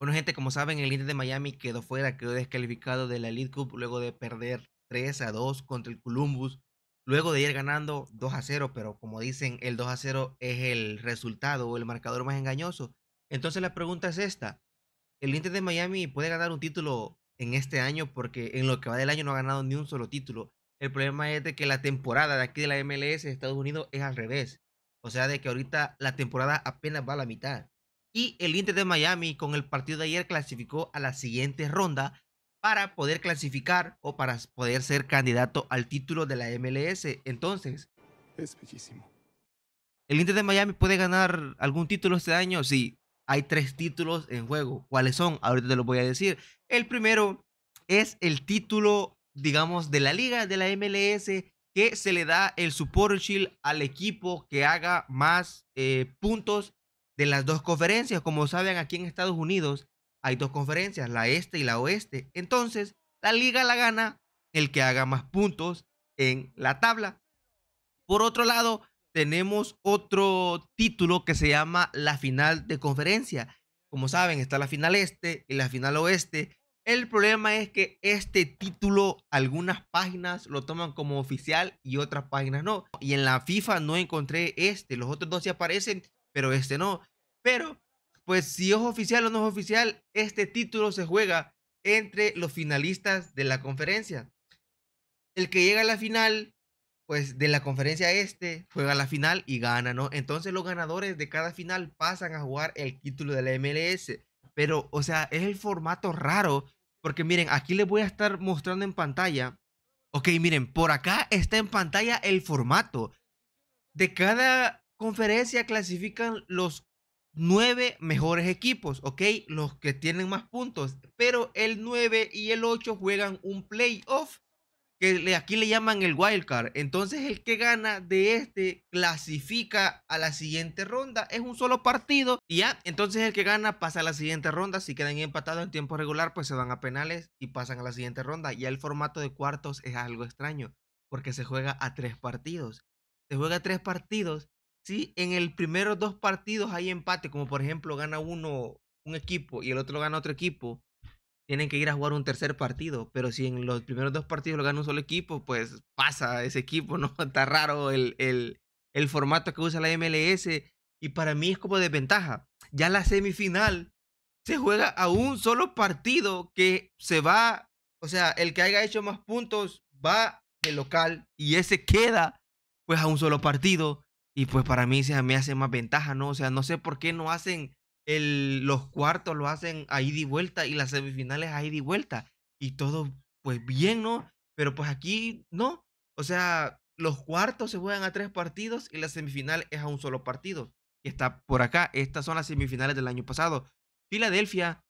Bueno, gente, como saben, el Inter de Miami quedó fuera, quedó descalificado de la Elite Cup luego de perder 3 a 2 contra el Columbus, luego de ir ganando 2 a 0, pero como dicen, el 2 a 0 es el resultado o el marcador más engañoso. Entonces la pregunta es esta, ¿el Inter de Miami puede ganar un título en este año? Porque en lo que va del año no ha ganado ni un solo título. El problema es de que la temporada de aquí de la MLS de Estados Unidos es al revés. O sea, de que ahorita la temporada apenas va a la mitad y el Inter de Miami con el partido de ayer clasificó a la siguiente ronda para poder clasificar o para poder ser candidato al título de la MLS. Entonces, es bellísimo. ¿El Inter de Miami puede ganar algún título este año? Sí, hay tres títulos en juego. ¿Cuáles son? Ahorita te lo voy a decir. El primero es el título, digamos, de la liga de la MLS que se le da el support shield al equipo que haga más eh, puntos de las dos conferencias. Como saben, aquí en Estados Unidos hay dos conferencias, la este y la oeste. Entonces, la liga la gana el que haga más puntos en la tabla. Por otro lado, tenemos otro título que se llama la final de conferencia. Como saben, está la final este y la final oeste. El problema es que este título algunas páginas lo toman como oficial y otras páginas no. Y en la FIFA no encontré este. Los otros dos sí aparecen pero este no. Pero, pues si es oficial o no es oficial, este título se juega entre los finalistas de la conferencia. El que llega a la final, pues de la conferencia este, juega la final y gana, ¿no? Entonces los ganadores de cada final pasan a jugar el título de la MLS. Pero, o sea, es el formato raro, porque miren, aquí les voy a estar mostrando en pantalla. Ok, miren, por acá está en pantalla el formato. De cada conferencia clasifican los nueve mejores equipos, ¿ok? Los que tienen más puntos. Pero el 9 y el 8 juegan un playoff, que aquí le llaman el wildcard. Entonces el que gana de este clasifica a la siguiente ronda. Es un solo partido. Y ya, entonces el que gana pasa a la siguiente ronda. Si quedan empatados en tiempo regular, pues se van a penales y pasan a la siguiente ronda. Ya el formato de cuartos es algo extraño, porque se juega a tres partidos. Se juega a tres partidos si En el primeros dos partidos hay empate, como por ejemplo gana uno un equipo y el otro gana otro equipo, tienen que ir a jugar un tercer partido, pero si en los primeros dos partidos lo gana un solo equipo, pues pasa ese equipo, ¿no? Está raro el, formato que usa la MLS y para mí es como desventaja. Ya la semifinal se juega a un solo partido que se va, o sea, el que haya hecho más puntos va el local y ese queda pues a un solo partido. Y pues para mí se me hace más ventaja, ¿no? O sea, no sé por qué no hacen el, los cuartos, lo hacen ahí de vuelta y las semifinales ahí de vuelta. Y todo, pues bien, ¿no? Pero pues aquí no. O sea, los cuartos se juegan a tres partidos y la semifinal es a un solo partido. Y está por acá. Estas son las semifinales del año pasado. Filadelfia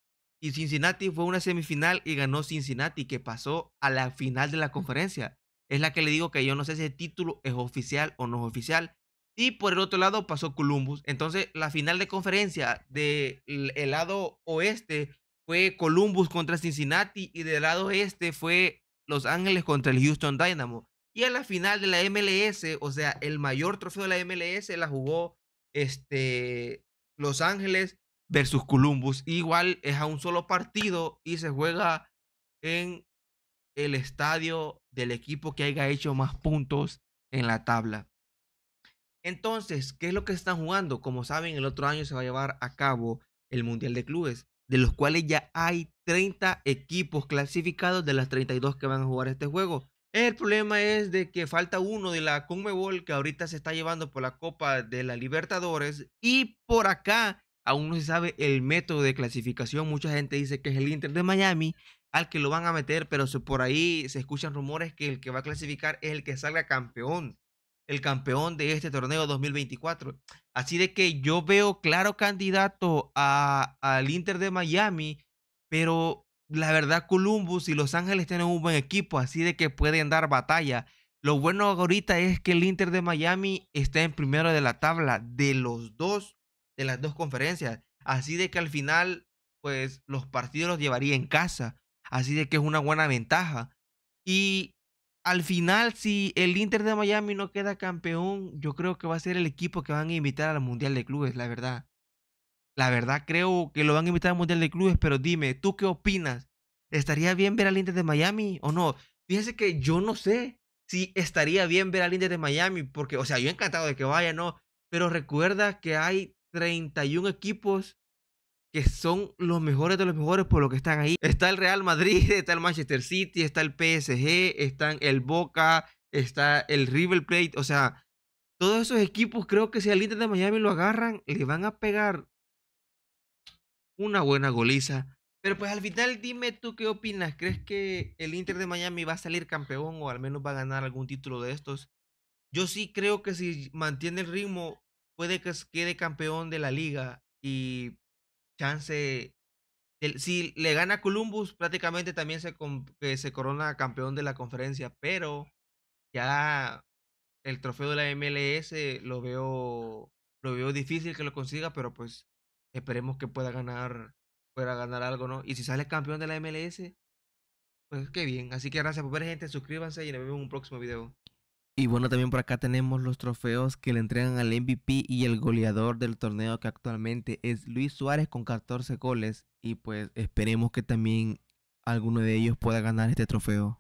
y Cincinnati fue una semifinal y ganó Cincinnati, que pasó a la final de la conferencia. Es la que le digo que yo no sé si el título es oficial o no es oficial, y por el otro lado pasó Columbus. Entonces, la final de conferencia del el lado oeste fue Columbus contra Cincinnati y del lado este fue Los Ángeles contra el Houston Dynamo. Y a la final de la MLS, o sea, el mayor trofeo de la MLS la jugó este, Los Ángeles versus Columbus. igual es a un solo partido y se juega en el estadio del equipo que haya hecho más puntos en la tabla. Entonces, ¿qué es lo que están jugando? Como saben, el otro año se va a llevar a cabo el Mundial de Clubes, de los cuales ya hay 30 equipos clasificados de las 32 que van a jugar este juego. El problema es de que falta uno de la Conmebol que ahorita se está llevando por la Copa de la Libertadores y por acá aún no se sabe el método de clasificación. Mucha gente dice que es el Inter de Miami al que lo van a meter, pero por ahí se escuchan rumores que el que va a clasificar es el que salga campeón el campeón de este torneo 2024. Así de que yo veo claro candidato a, al Inter de Miami, pero la verdad Columbus y Los Ángeles tienen un buen equipo, así de que pueden dar batalla. Lo bueno ahorita es que el Inter de Miami está en primero de la tabla de los dos, de las dos conferencias. Así de que al final, pues los partidos los llevaría en casa. Así de que es una buena ventaja. Y al final, si el Inter de Miami no queda campeón, yo creo que va a ser el equipo que van a invitar al Mundial de Clubes, la verdad. La verdad creo que lo van a invitar al Mundial de Clubes, pero dime, ¿tú qué opinas? ¿Estaría bien ver al Inter de Miami o no? Fíjese que yo no sé si estaría bien ver al Inter de Miami, porque, o sea, yo encantado de que vaya, ¿no? Pero recuerda que hay 31 equipos que son los mejores de los mejores por lo que están ahí. Está el Real Madrid, está el Manchester City, está el PSG, están el Boca, está el River Plate, o sea, todos esos equipos creo que si al Inter de Miami lo agarran, le van a pegar una buena goliza. Pero pues al final dime tú qué opinas, ¿crees que el Inter de Miami va a salir campeón o al menos va a ganar algún título de estos? Yo sí creo que si mantiene el ritmo puede que quede campeón de la liga y chance. si le gana Columbus, prácticamente también se, eh, se corona campeón de la conferencia, pero ya el trofeo de la MLS lo veo, lo veo difícil que lo consiga, pero pues esperemos que pueda ganar, pueda ganar algo, ¿no? Y si sale campeón de la MLS, pues qué bien. Así que gracias por ver, gente. Suscríbanse y nos vemos en un próximo video. Y bueno, también por acá tenemos los trofeos que le entregan al MVP y el goleador del torneo que actualmente es Luis Suárez con 14 goles. Y pues esperemos que también alguno de ellos pueda ganar este trofeo.